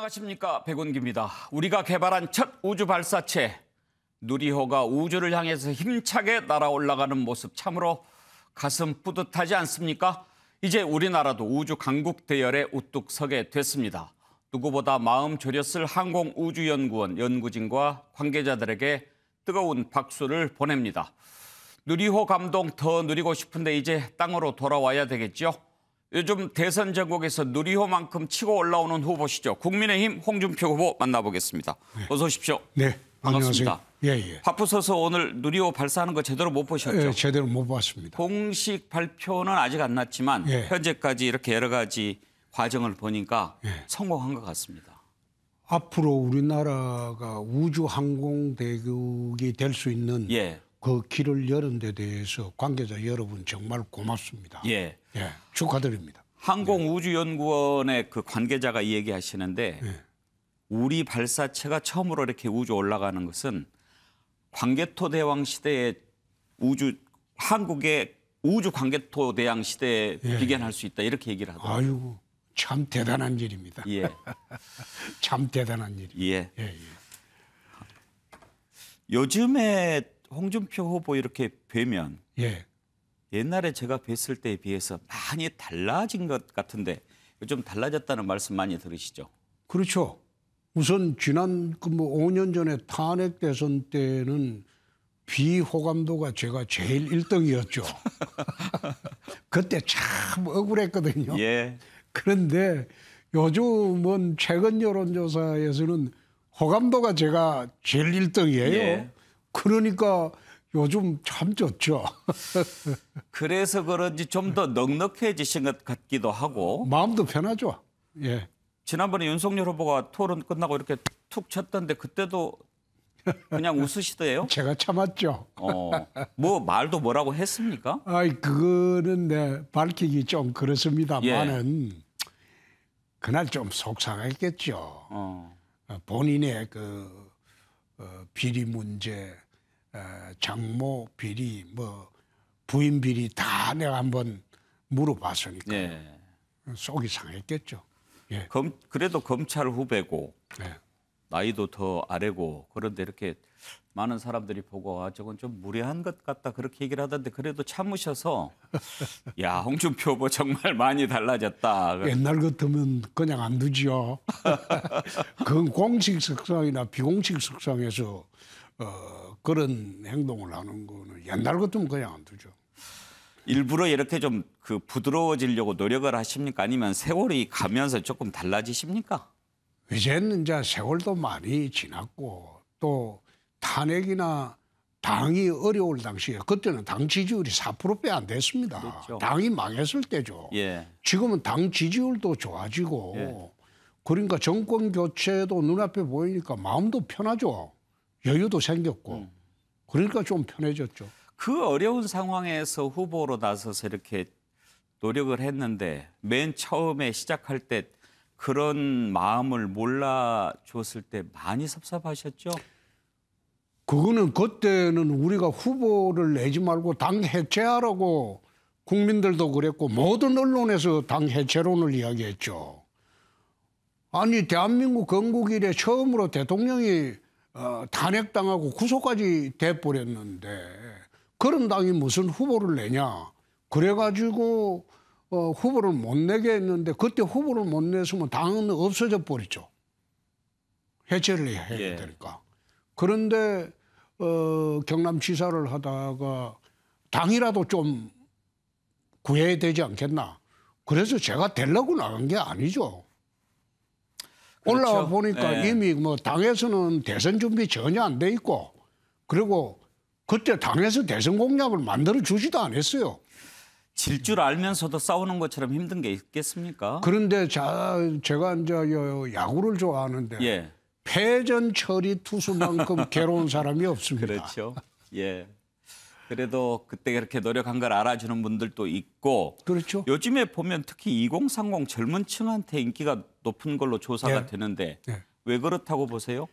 안녕하십니까 백운기입니다. 우리가 개발한 첫 우주 발사체 누리호가 우주를 향해서 힘차게 날아올라가는 모습 참으로 가슴 뿌듯하지 않습니까? 이제 우리나라도 우주 강국 대열에 우뚝 서게 됐습니다. 누구보다 마음 졸였을 항공우주연구원 연구진과 관계자들에게 뜨거운 박수를 보냅니다. 누리호 감동 더 누리고 싶은데 이제 땅으로 돌아와야 되겠죠? 요즘 대선 전국에서 누리호만큼 치고 올라오는 후보시죠. 국민의힘 홍준표 후보 만나보겠습니다. 네. 어서 오십시오. 네. 반갑습니다. 안녕하세요. 예, 예. 바쁘셔서 오늘 누리호 발사하는 거 제대로 못 보셨죠? 예, 제대로 못 봤습니다. 공식 발표는 아직 안 났지만 예. 현재까지 이렇게 여러 가지 과정을 보니까 예. 성공한 것 같습니다. 앞으로 우리나라가 우주 항공 대국이 될 수 있는 예. 그 길을 여는 데 대해서 관계자 여러분 정말 고맙습니다. 예. 예 축하드립니다. 항공우주연구원의 그 관계자가 얘기 하시는데 예. 우리 발사체가 처음으로 이렇게 우주 올라가는 것은 광개토 대왕 시대의 우주 한국의 우주 광개토 대왕 시대에 예. 비견할 수 있다 이렇게 얘기를 하더라고요. 아유 참 대단한 일입니다. 예. 참 대단한 일입니다. 예. 예, 예. 요즘에 홍준표 후보 이렇게 뵈면 예. 옛날에 제가 뵀을 때에 비해서 많이 달라진 것 같은데 요즘 달라졌다는 말씀 많이 들으시죠? 그렇죠. 우선 지난 그뭐 5년 전에 탄핵 대선 때는 비호감도가 제가 제일 1등이었죠. 그때 참 억울했거든요. 예. 그런데 요즘은 최근 여론조사에서는 호감도가 제가 제일 1등이에요. 예. 그러니까 요즘 참 좋죠. 그래서 그런지 좀 더 넉넉해지신 것 같기도 하고. 마음도 편하죠. 예. 지난번에 윤석열 후보가 토론 끝나고 이렇게 툭 쳤던데 그때도 그냥 웃으시더예요? 제가 참았죠. 어, 뭐 말도 뭐라고 했습니까? 아, 그거는 네, 밝히기 좀 그렇습니다만은 예. 그날 좀 속상했겠죠. 어. 본인의 그 어, 비리 문제, 어, 장모 비리, 뭐 부인 비리 다 내가 한번 물어봤으니까 예. 속이 상했겠죠. 예. 검, 그래도 검찰 후배고 예. 나이도 더 아래고 그런데 이렇게 많은 사람들이 보고 아 저건 좀 무례한 것 같다 그렇게 얘기를 하던데 그래도 참으셔서 야 홍준표 후보 뭐 정말 많이 달라졌다. 옛날 같으면 그냥 안 두지요. 그건 공식 석상이나 비공식 석상에서 어, 그런 행동을 하는 거는 옛날 같으면 그냥 안 두죠. 일부러 이렇게 좀 그 부드러워지려고 노력을 하십니까? 아니면 세월이 가면서 조금 달라지십니까? 이제는 이제 세월도 많이 지났고 또 탄핵이나 당이 어려울 당시에 그때는 당 지지율이 4%빼 안 됐습니다. 그렇죠. 당이 망했을 때죠. 예. 지금은 당 지지율도 좋아지고 예. 그러니까 정권 교체도 눈앞에 보이니까 마음도 편하죠. 여유도 생겼고 음. 그러니까 좀 편해졌죠. 그 어려운 상황에서 후보로 나서서 이렇게 노력을 했는데 맨 처음에 시작할 때 그런 마음을 몰라줬을 때 많이 섭섭하셨죠? 그거는 그때는 우리가 후보를 내지 말고 당 해체하라고 국민들도 그랬고 모든 언론에서 당 해체론을 이야기했죠. 아니 대한민국 건국 이래 처음으로 대통령이 어, 탄핵당하고 구속까지 돼버렸는데 그런 당이 무슨 후보를 내냐. 그래가지고 어, 후보를 못 내게 했는데 그때 후보를 못 냈으면 당은 없어져 버리죠. 해체를 해야 예. 되니까. 예. 그런데 어, 경남지사를 하다가 당이라도 좀 구해야 되지 않겠나. 그래서 제가 될려고 나간 게 아니죠. 그렇죠. 올라와 보니까 네. 이미 뭐 당에서는 대선 준비 전혀 안 돼 있고 그리고 그때 당에서 대선 공약을 만들어 주지도 않았어요. 질 줄 알면서도 싸우는 것처럼 힘든 게 있겠습니까? 그런데 자, 제가 이제 야구를 좋아하는데 예. 패전 처리 투수만큼 괴로운 사람이 없습니다. 그렇죠. 예. 그래도 그때 그렇게 노력한 걸 알아주는 분들도 있고 그렇죠. 요즘에 보면 특히 2030 젊은 층한테 인기가 높은 걸로 조사가 네. 되는데 네. 왜 그렇다고 보세요?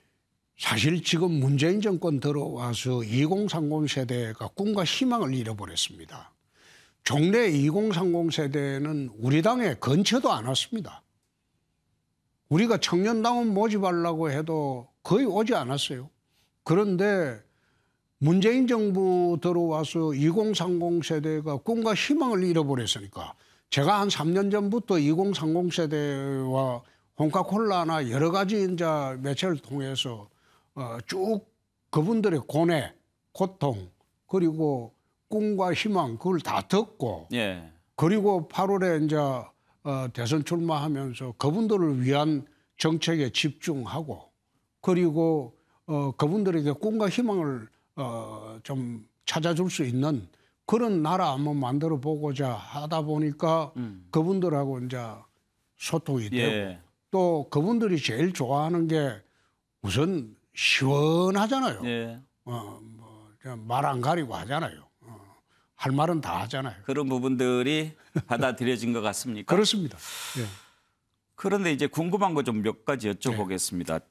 사실 지금 문재인 정권 들어와서 2030 세대가 꿈과 희망을 잃어버렸습니다. 종래 2030 세대는 우리 당에 근처도 안 왔습니다. 우리가 청년당원 모집하려고 해도 거의 오지 않았어요. 그런데 문재인 정부 들어와서 2030 세대가 꿈과 희망을 잃어버렸으니까 제가 한 3년 전부터 2030 세대와 홍카콜라나 여러 가지 인자 매체를 통해서 어, 쭉 그분들의 고뇌, 고통 그리고 꿈과 희망 그걸 다 듣고 예. 그리고 8월에 이제 어, 대선 출마하면서 그분들을 위한 정책에 집중하고 그리고 어, 그분들에게 꿈과 희망을 어, 좀 찾아줄 수 있는 그런 나라 한번 만들어 보고자 하다 보니까 음. 그분들하고 이제 소통이 예. 되고 예. 또 그분들이 제일 좋아하는 게 우선 시원하잖아요. 예. 어, 뭐 말 안 가리고 하잖아요. 할 말은 다 하잖아요. 그런 부분들이 받아들여진 것 같습니까? 그렇습니다. 예. 그런데 이제 궁금한 거 좀 몇 가지 네. 여쭤보겠습니다. 예.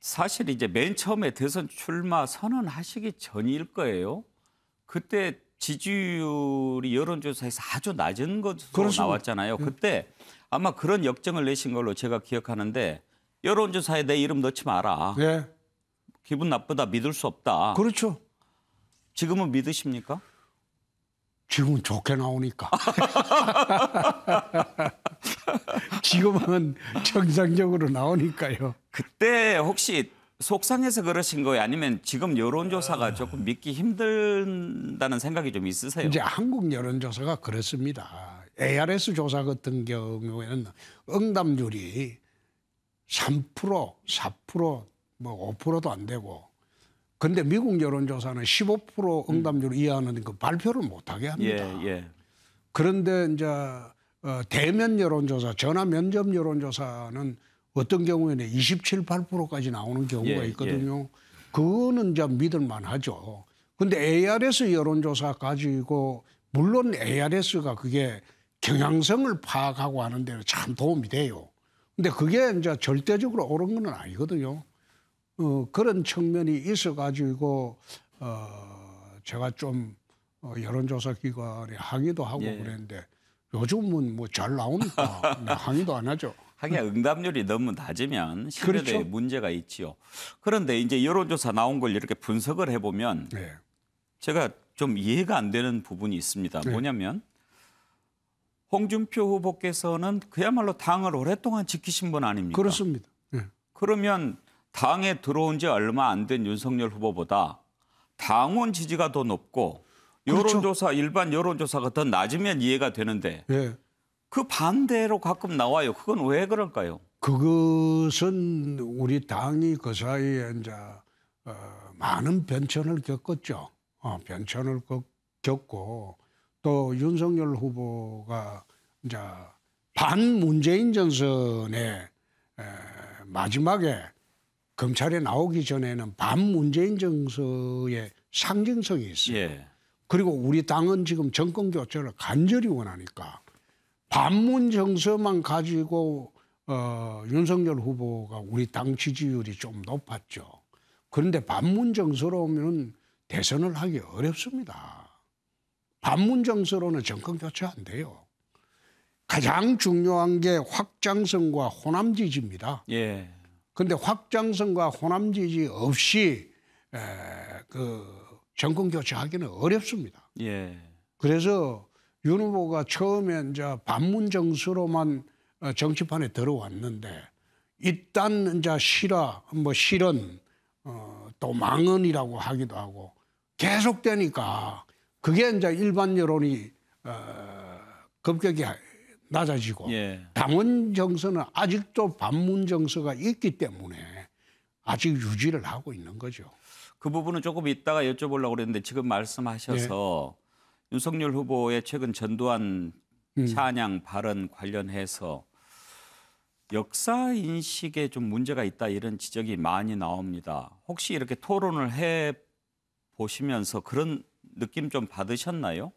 사실 이제 맨 처음에 대선 출마 선언하시기 전일 거예요. 그때 지지율이 여론조사에서 아주 낮은 것으로 그렇습니다. 나왔잖아요. 예. 그때 아마 그런 역정을 내신 걸로 제가 기억하는데 여론조사에 내 이름 넣지 마라. 예. 기분 나쁘다 믿을 수 없다. 그렇죠. 지금은 믿으십니까? 지금 은 좋게 나오니까. 지금은 정상적으로 나오니까요. 그때 혹시 속상해서 그러신 거예요? 아니면 지금 여론조사가 아. 조금 믿기 힘들다는 생각이 좀 있으세요? 이제 한국 여론조사가 그렇습니다. ARS 조사 같은 경우에는 응답률이 3%, 4%, 뭐 5%도 안 되고 근데 미국 여론조사는 15% 응답률 음. 이하는 그 발표를 못하게 합니다. 예, 예. 그런데 이제 어, 대면 여론조사, 전화 면접 여론조사는 어떤 경우에는 27, 8%까지 나오는 경우가 예, 예. 있거든요. 예, 그거는 이제 믿을만 하죠. 근데 ARS 여론조사 가지고 물론 ARS가 그게 경향성을 파악하고 하는 데는 참 도움이 돼요. 근데 그게 이제 절대적으로 옳은 건 아니거든요. 어, 그런 측면이 있어가지고 어, 제가 좀 어, 여론조사 기관에 항의도 하고 예. 그랬는데 요즘은 뭐 잘 나오니까 네, 항의도 안 하죠. 하기야 네. 응답률이 너무 낮으면 신뢰에 그렇죠? 문제가 있지요. 그런데 이제 여론조사 나온 걸 이렇게 분석을 해보면 네. 제가 좀 이해가 안 되는 부분이 있습니다. 네. 뭐냐면 홍준표 후보께서는 그야말로 당을 오랫동안 지키신 분 아닙니까? 그렇습니다. 네. 그러면 당에 들어온 지 얼마 안 된 윤석열 후보보다 당원 지지가 더 높고 그렇죠. 여론조사 일반 여론조사가 더 낮으면 이해가 되는데 예. 그 반대로 가끔 나와요. 그건 왜 그럴까요? 그것은 우리 당이 그 사이에 이제 어, 많은 변천을 겪었죠. 어, 변천을 겪고 또 윤석열 후보가 이제 반 문재인 정선의 에, 마지막에 검찰에 나오기 전에는 반문재인 정서의 상징성이 있어요. 예. 그리고 우리 당은 지금 정권 교체를 간절히 원하니까 반문 정서만 가지고 어, 윤석열 후보가 우리 당 지지율이 좀 높았죠. 그런데 반문 정서로 오면 대선을 하기 어렵습니다. 반문 정서로는 정권 교체 안 돼요. 가장 중요한 게 확장성과 호남 지지입니다. 예. 근데 확장성과 호남 지지 없이 에, 그 정권 교체하기는 어렵습니다. 예. 그래서 윤 후보가 처음에 이제 반문 정수로만 어, 정치판에 들어왔는데 일단 이제 실화 뭐 실은 어, 또 망언이라고 하기도 하고 계속되니까 그게 이제 일반 여론이 어, 급격히 낮아지고 예. 당원 정서는 아직도 반문 정서가 있기 때문에 아직 유지를 하고 있는 거죠. 그 부분은 조금 이따가 여쭤보려고 그랬는데 지금 말씀하셔서 예. 윤석열 후보의 최근 전두환 음. 찬양 음. 발언 관련해서 역사 인식에 좀 문제가 있다 이런 지적이 많이 나옵니다. 혹시 이렇게 토론을 해 보시면서 그런 느낌 좀 받으셨나요?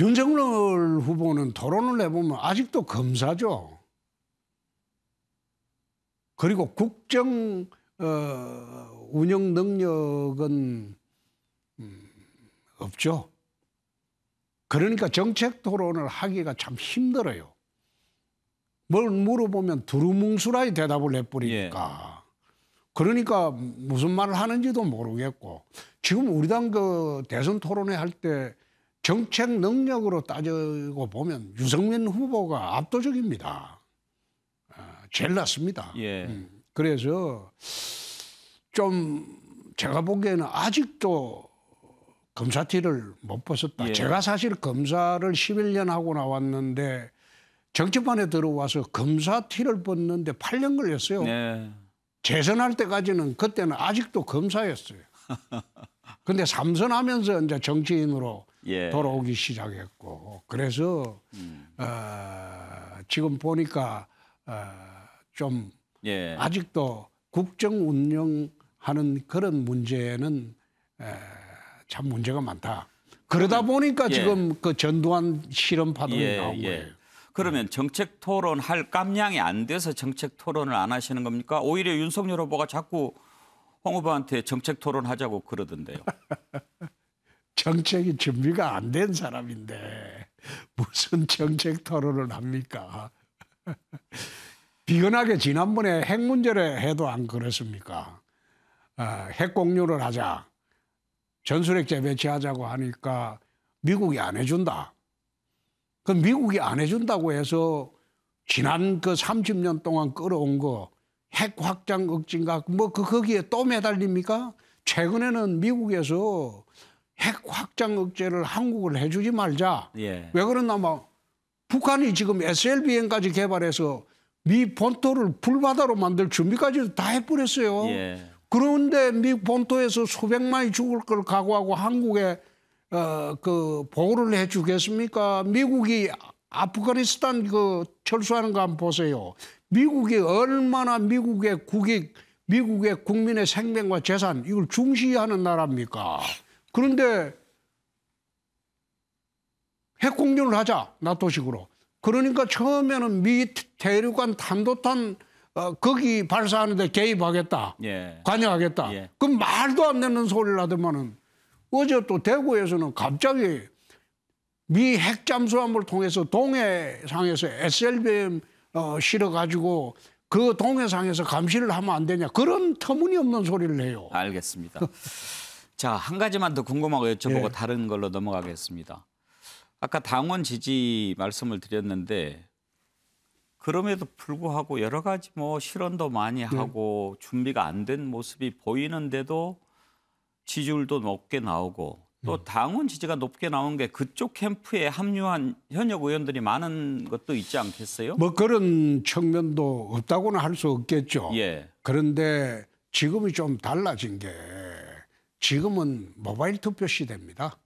윤석열 후보는 토론을 해보면 아직도 검사죠. 그리고 국정 어, 운영 능력은 음, 없죠. 그러니까 정책 토론을 하기가 참 힘들어요. 뭘 물어보면 두루뭉술하게 대답을 해버리니까. 예. 그러니까 무슨 말을 하는지도 모르겠고. 지금 우리 당 그 대선 토론회 할때 정책 능력으로 따지고 보면 유승민 후보가 압도적입니다. 아, 제일 낫습니다. 예. 음, 그래서 좀 제가 보기에는 아직도 검사티를 못 벗었다. 예. 제가 사실 검사를 11년 하고 나왔는데 정치판에 들어와서 검사티를 벗는데 8년 걸렸어요. 예. 재선할 때까지는 그때는 아직도 검사였어요. 근데 삼선하면서 이제 정치인으로 예. 돌아오기 시작했고 그래서 음. 어, 지금 보니까 어, 좀 예. 아직도 국정 운영하는 그런 문제는 에, 참 문제가 많다. 그러다 보니까 예. 지금 그 전두환 실험파동이 예, 나온 예. 거예요. 그러면 음. 정책 토론 할 깜냥이 안 돼서 정책 토론을 안 하시는 겁니까? 오히려 윤석열 후보가 자꾸 홍 후보한테 정책 토론 하자고 그러던데요. 정책이 준비가 안 된 사람인데 무슨 정책 토론을 합니까? 비근하게 지난번에 핵 문제를 해도 안 그랬습니까? 어, 핵 공유를 하자. 전술핵 재배치하자고 하니까 미국이 안 해준다. 그 미국이 안 해준다고 해서 지난 그 30년 동안 끌어온 거 핵 확장 억진가 뭐그 거기에 또 매달립니까? 최근에는 미국에서 핵 확장 억제를 한국을 해주지 말자. 예. 왜 그러나 막 북한이 지금 SLBM까지 개발해서 미 본토를 불바다로 만들 준비까지 다 해버렸어요. 예. 그런데 미 본토에서 수백만이 죽을 걸 각오하고 한국에 어, 그 보호를 해주겠습니까? 미국이 아프가니스탄 그 철수하는 거 한번 보세요. 미국이 얼마나 미국의 국익, 미국의 국민의 생명과 재산 이걸 중시하는 나라입니까? 그런데 핵 공격을 하자 나토식으로. 그러니까 처음에는 미 대륙간 탄도탄 어, 거기 발사하는데 개입하겠다, 예. 관여하겠다. 예. 그 말도 안 되는 소리를 하더만은 어제 또 대구에서는 갑자기 미 핵 잠수함을 통해서 동해상에서 SLBM 어, 실어가지고 그 동해상에서 감시를 하면 안 되냐 그런 터무니없는 소리를 해요. 알겠습니다. 자, 한 가지만 더 궁금하고 여쭤보고 예. 다른 걸로 넘어가겠습니다. 아까 당원 지지 말씀을 드렸는데 그럼에도 불구하고 여러 가지 뭐 실언도 많이 네. 하고 네. 준비가 안 된 모습이 보이는데도 지지율도 높게 나오고 또 네. 당원 지지가 높게 나온 게 그쪽 캠프에 합류한 현역 의원들이 많은 것도 있지 않겠어요? 뭐 그런 측면도 없다고는 할 수 없겠죠. 예. 그런데 지금이 좀 달라진 게 지금은 모바일 투표 시대입니다.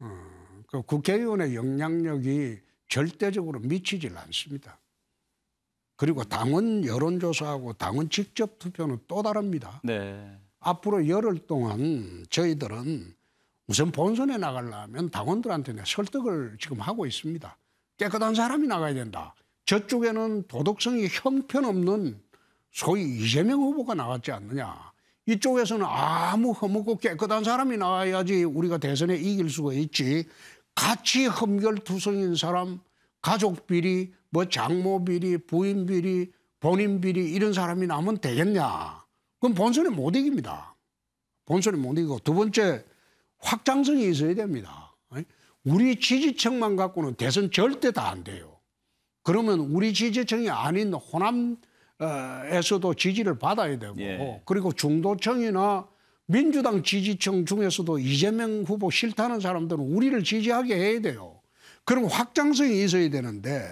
어, 그 국회의원의 영향력이 절대적으로 미치질 않습니다. 그리고 당원 여론조사하고 당원 직접 투표는 또 다릅니다. 네. 앞으로 열흘 동안 저희들은 우선 본선에 나가려면 당원들한테 설득을 지금 하고 있습니다. 깨끗한 사람이 나가야 된다. 저쪽에는 도덕성이 형편없는 소위 이재명 후보가 나왔지 않느냐. 이쪽에서는 아무 허무고 깨끗한 사람이 나와야지 우리가 대선에 이길 수가 있지. 같이 험결투성인 사람, 가족 비리, 뭐 장모 비리, 부인 비리, 본인 비리 이런 사람이 나면 되겠냐. 그럼 본선에 못 이깁니다. 본선에 못 이기고 두 번째 확장성이 있어야 됩니다. 우리 지지층만 갖고는 대선 절대 다 안 돼요. 그러면 우리 지지층이 아닌 호남 어, 에서도 지지를 받아야 되고 예. 그리고 중도층이나 민주당 지지층 중에서도 이재명 후보 싫다는 사람들은 우리를 지지하게 해야 돼요. 그런 확장성이 있어야 되는데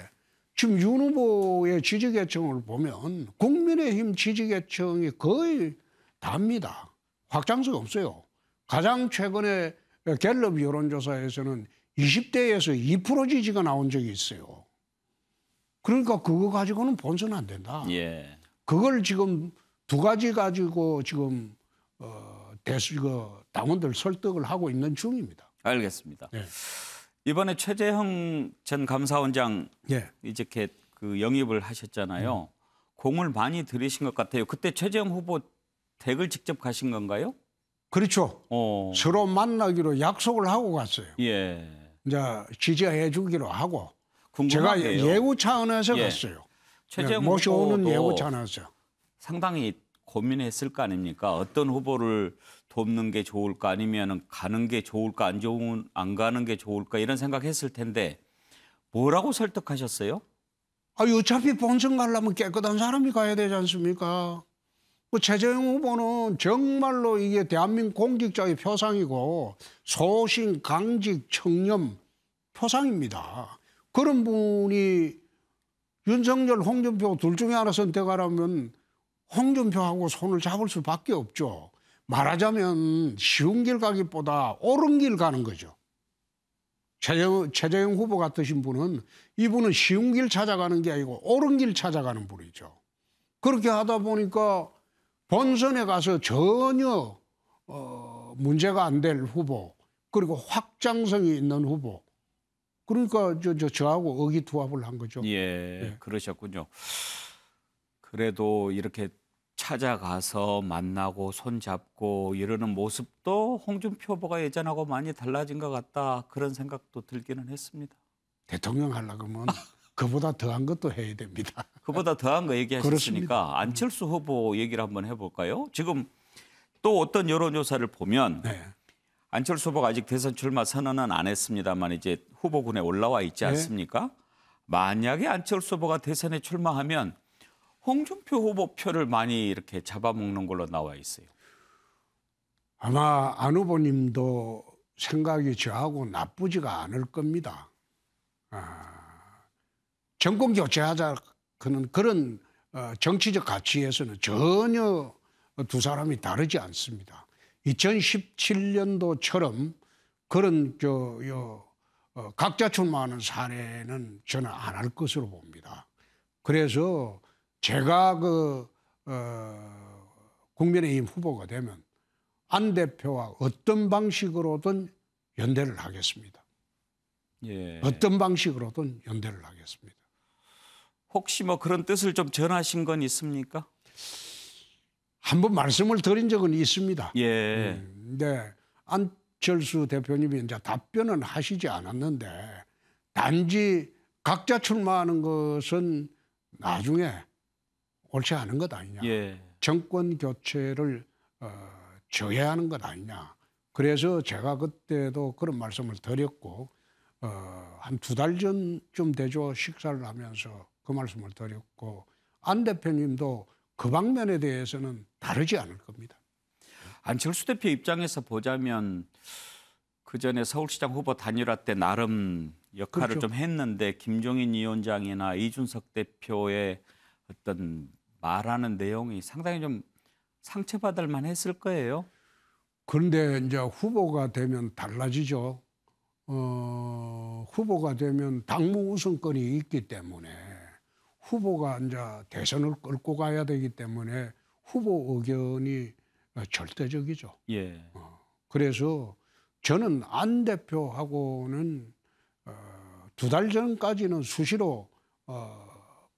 지금 윤 후보의 지지계층을 보면 국민의힘 지지계층이 거의 답니다. 확장성이 없어요. 가장 최근에 갤럽 여론조사에서는 20대에서 2% 지지가 나온 적이 있어요. 그러니까 그거 가지고는 본선 안 된다. 예. 그걸 지금 두 가지 가지고 지금 어, 대수 그 당원들 설득을 하고 있는 중입니다. 알겠습니다. 예. 이번에 최재형 전 감사원장 예. 이렇그 영입을 하셨잖아요. 음. 공을 많이 들이신 것 같아요. 그때 최재형 후보 댁을 직접 가신 건가요? 그렇죠. 어. 서로 만나기로 약속을 하고 갔어요. 예. 이제 지지해 주기로 하고 제가 예우 차원에서 예. 갔어요. 최재형 네, 예, 모셔오는 예우 차원에서. 상당히 고민했을 거 아닙니까? 어떤 후보를 돕는 게 좋을까 아니면 가는 게 좋을까 안 좋은 안 가는 게 좋을까 이런 생각했을 텐데 뭐라고 설득하셨어요? 아 어차피 본선 가려면 깨끗한 사람이 가야 되지 않습니까? 그 최재형 후보는 정말로 이게 대한민국 공직자의 표상이고 소신, 강직, 청렴 표상입니다. 그런 분이 윤석열, 홍준표 둘 중에 하나 선택하라면 홍준표하고 손을 잡을 수밖에 없죠. 말하자면 쉬운 길 가기보다 옳은 길 가는 거죠. 최재형, 최재형 후보 같으신 분은 이분은 쉬운 길 찾아가는 게 아니고 옳은 길 찾아가는 분이죠. 그렇게 하다 보니까 본선에 가서 전혀 어, 문제가 안 될 후보 그리고 확장성이 있는 후보 그러니까 저, 저, 저하고 의기투합을한 거죠. 예, 예, 그러셨군요. 그래도 이렇게 찾아가서 만나고 손잡고 이러는 모습도 홍준표 후보가 예전하고 많이 달라진 것 같다 그런 생각도 들기는 했습니다. 대통령 하려면 그보다 더한 것도 해야 됩니다. 그보다 더한 거 얘기하셨으니까 그렇습니다. 음. 안철수 후보 얘기를 한번 해볼까요? 지금 또 어떤 여론조사를 보면 네. 안철수 후보가 아직 대선 출마 선언은 안 했습니다만 이제 후보군에 올라와 있지 예. 않습니까? 네. 만약에 안철수 후보가 대선에 출마하면 홍준표 후보 표를 많이 이렇게 잡아먹는 걸로 나와 있어요. 아마 안 후보님도 생각이 저하고 나쁘지가 않을 겁니다. 아, 정권 교체하자 그는 그런 어, 정치적 가치에서는 전혀 두 사람이 다르지 않습니다. 2017년도처럼 그런 저, 어, 각자 출마하는 사례는 저는 안 할 것으로 봅니다. 그래서 제가 그, 어, 국민의힘 후보가 되면 안 대표와 어떤 방식으로든 연대를 하겠습니다. 예. 어떤 방식으로든 연대를 하겠습니다. 혹시 뭐 그런 뜻을 좀 전하신 건 있습니까? 한번 말씀을 드린 적은 있습니다. 예. 근데 안철수 대표님이 이제 답변은 하시지 않았는데 단지 각자 출마하는 것은 나중에 옳지 않은 것 아니냐. 예. 정권 교체를 어, 저해하는 것 아니냐. 그래서 제가 그때도 그런 말씀을 드렸고 어, 한두 달 전쯤 되죠 식사를 하면서 그 말씀을 드렸고 안 대표님도 그 방면에 대해서는 다르지 않을 겁니다. 안철수 대표 입장에서 보자면 그 전에 서울시장 후보 단일화 때 나름 역할을 그렇죠. 좀 했는데 김종인 위원장이나 이준석 대표의 어떤 말하는 내용이 상당히 좀 상처받을 만했을 거예요. 그런데 이제 후보가 되면 달라지죠. 어, 후보가 되면 당무 우선권이 있기 때문에 후보가 이제 대선을 끌고 가야 되기 때문에 후보 의견이 절대적이죠. 예. 어, 그래서 저는 안 대표하고는 어, 두달 전까지는 수시로 어,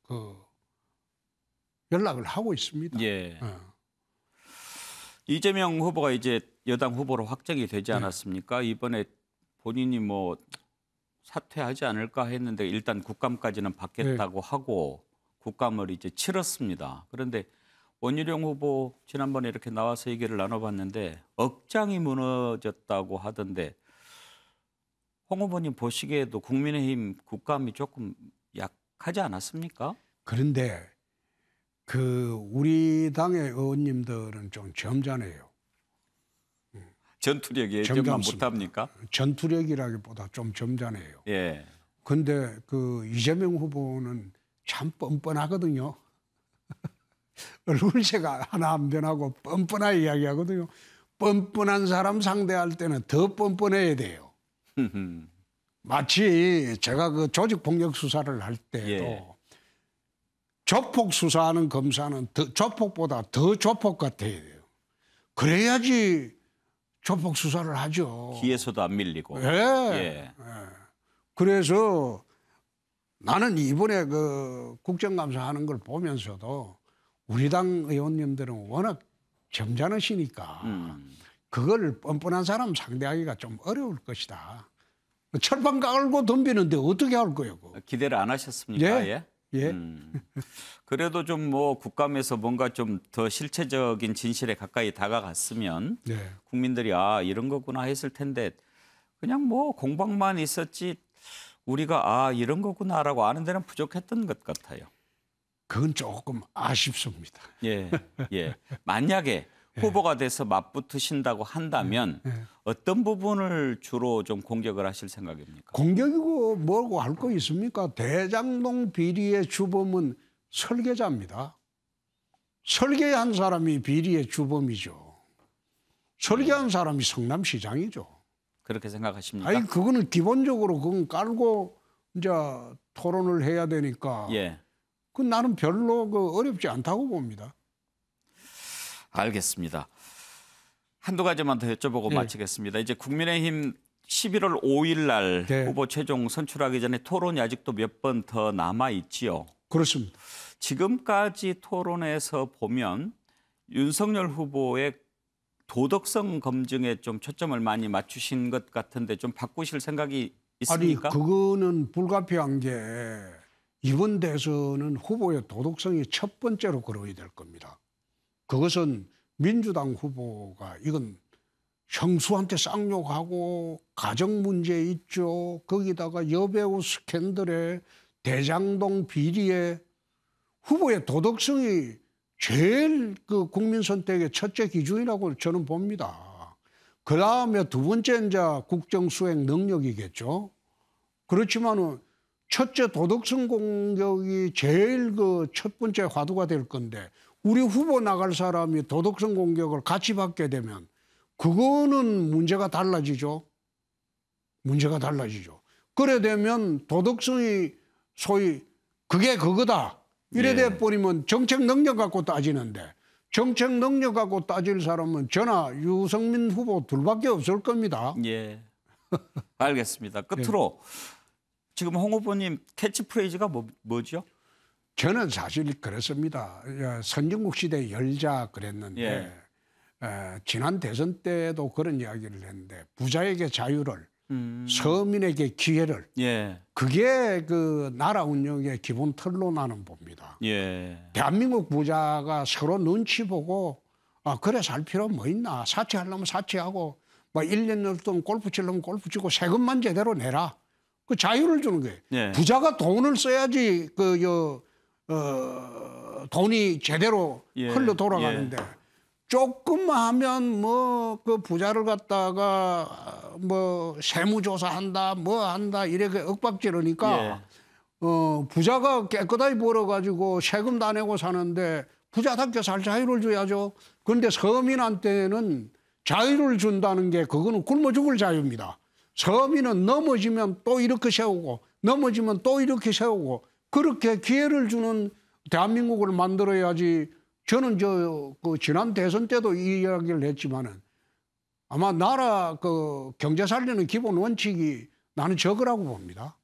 그 연락을 하고 있습니다. 예. 어. 이재명 후보가 이제 여당 후보로 확정이 되지 네. 않았습니까? 네. 이번에 본인이 뭐 사퇴하지 않을까 했는데 일단 국감까지는 받겠다고 네. 하고 국감을 이제 치렀습니다. 그런데 원희룡 후보 지난번에 이렇게 나와서 얘기를 나눠봤는데 억장이 무너졌다고 하던데 홍 후보님 보시기에도 국민의힘 국감이 조금 약하지 않았습니까? 그런데 그 우리 당의 의원님들은 좀 점잖아요. 전투력이 좀 못합니까? 전투력이라기보다 좀 점잖해요. 예. 근데 그 이재명 후보는 참 뻔뻔하거든요. 얼굴새가 하나 안 변하고 뻔뻔하게 이야기하거든요. 뻔뻔한 사람 상대할 때는 더 뻔뻔해야 돼요. 마치 제가 그 조직 폭력 수사를 할 때도 예. 조폭 수사하는 검사는 더, 조폭보다 더 조폭 같아야 돼요. 그래야지 조폭 수사를 하죠. 기에서도 안 밀리고. 예. 예. 예. 그래서 나는 이번에 그 국정감사하는 걸 보면서도 우리 당 의원님들은 워낙 점잖으시니까 음. 그걸 뻔뻔한 사람 상대하기가 좀 어려울 것이다. 철판 깔고 덤비는데 어떻게 할 거예요? 기대를 안 하셨습니까? 예? 예? 예. 음. 그래도 좀 뭐 국감에서 뭔가 좀 더 실체적인 진실에 가까이 다가갔으면 네. 국민들이 아 이런 거구나 했을 텐데 그냥 뭐 공방만 있었지 우리가 아 이런 거구나라고 아는 데는 부족했던 것 같아요. 그건 조금 아쉽습니다. 예, 예. 만약에 예. 후보가 돼서 맞붙으신다고 한다면 예. 예. 어떤 부분을 주로 좀 공격을 하실 생각입니까? 공격이고 뭐고 할 거 있습니까? 대장동 비리의 주범은 설계자입니다. 설계한 사람이 비리의 주범이죠. 설계한 사람이 성남시장이죠. 그렇게 생각하십니까? 아니 그거는 기본적으로 그건 깔고 이제 토론을 해야 되니까. 예. 그 나는 별로 그 어렵지 않다고 봅니다. 알겠습니다. 한두 가지만 더 여쭤보고 네. 마치겠습니다. 이제 국민의힘 11월 5일 날 네. 후보 최종 선출하기 전에 토론이 아직도 몇 번 더 남아 있지요. 그렇습니다. 지금까지 토론에서 보면 윤석열 후보의 도덕성 검증에 좀 초점을 많이 맞추신 것 같은데 좀 바꾸실 생각이 있습니까? 아니 그거는 불가피한 게 이번 대선은 후보의 도덕성이 첫 번째로 거론이 될 겁니다. 그것은 민주당 후보가 이건 형수한테 쌍욕하고 가정 문제 있죠. 거기다가 여배우 스캔들에 대장동 비리에 후보의 도덕성이 제일 그 국민 선택의 첫째 기준이라고 저는 봅니다. 그 다음에 두 번째 이제 국정 수행 능력이겠죠. 그렇지만은 첫째 도덕성 공격이 제일 그 첫 번째 화두가 될 건데 우리 후보 나갈 사람이 도덕성 공격을 같이 받게 되면 그거는 문제가 달라지죠. 문제가 달라지죠. 그래 되면 도덕성이 소위 그게 그거다. 이래 예. 돼 버리면 정책 능력 갖고 따지는데 정책 능력 갖고 따질 사람은 저나 유성민 후보 둘밖에 없을 겁니다. 예. 알겠습니다. 끝으로 예. 지금 홍 후보님 캐치프레이즈가 뭐, 뭐죠? 저는 사실 그랬습니다. 예, 선진국 시대 열자 그랬는데 예. 에, 지난 대선 때도 그런 이야기를 했는데 부자에게 자유를 음. 서민에게 기회를 예. 그게 그 나라 운영의 기본 틀로 나는 봅니다. 예. 대한민국 부자가 서로 눈치 보고 아 그래 살 필요 뭐 있나 사치하려면 사치하고 뭐 1년 열동 골프 치려면 골프 치고 세금만 제대로 내라. 그 자유를 주는 거예요. 예. 부자가 돈을 써야지 그요 어, 돈이 제대로 예. 흘러 예. 돌아가는데 예. 조금만 하면 뭐 그 부자를 갖다가 뭐 세무조사한다 뭐 한다 이렇게 억박지르니까 예. 어, 부자가 깨끗하게 벌어가지고 세금다 내고 사는데 부자답게 살 자유를 줘야죠. 그런데 서민한테는 자유를 준다는 게 그거는 굶어 죽을 자유입니다. 서민은 넘어지면 또 이렇게 세우고 넘어지면 또 이렇게 세우고 그렇게 기회를 주는 대한민국을 만들어야지 저는 저그 지난 대선 때도 이 이야기를 했지만은 아마 나라 그 경제 살리는 기본 원칙이 나는 적으라고 봅니다.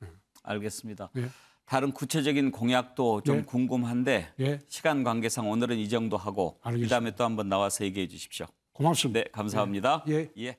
네. 알겠습니다. 예. 다른 구체적인 공약도 좀 예. 궁금한데 예. 시간 관계상 오늘은 이 정도 하고 알겠습니다. 그다음에 또 한 번 나와서 얘기해 주십시오. 고맙습니다. 네, 감사합니다. 예. 예. 예.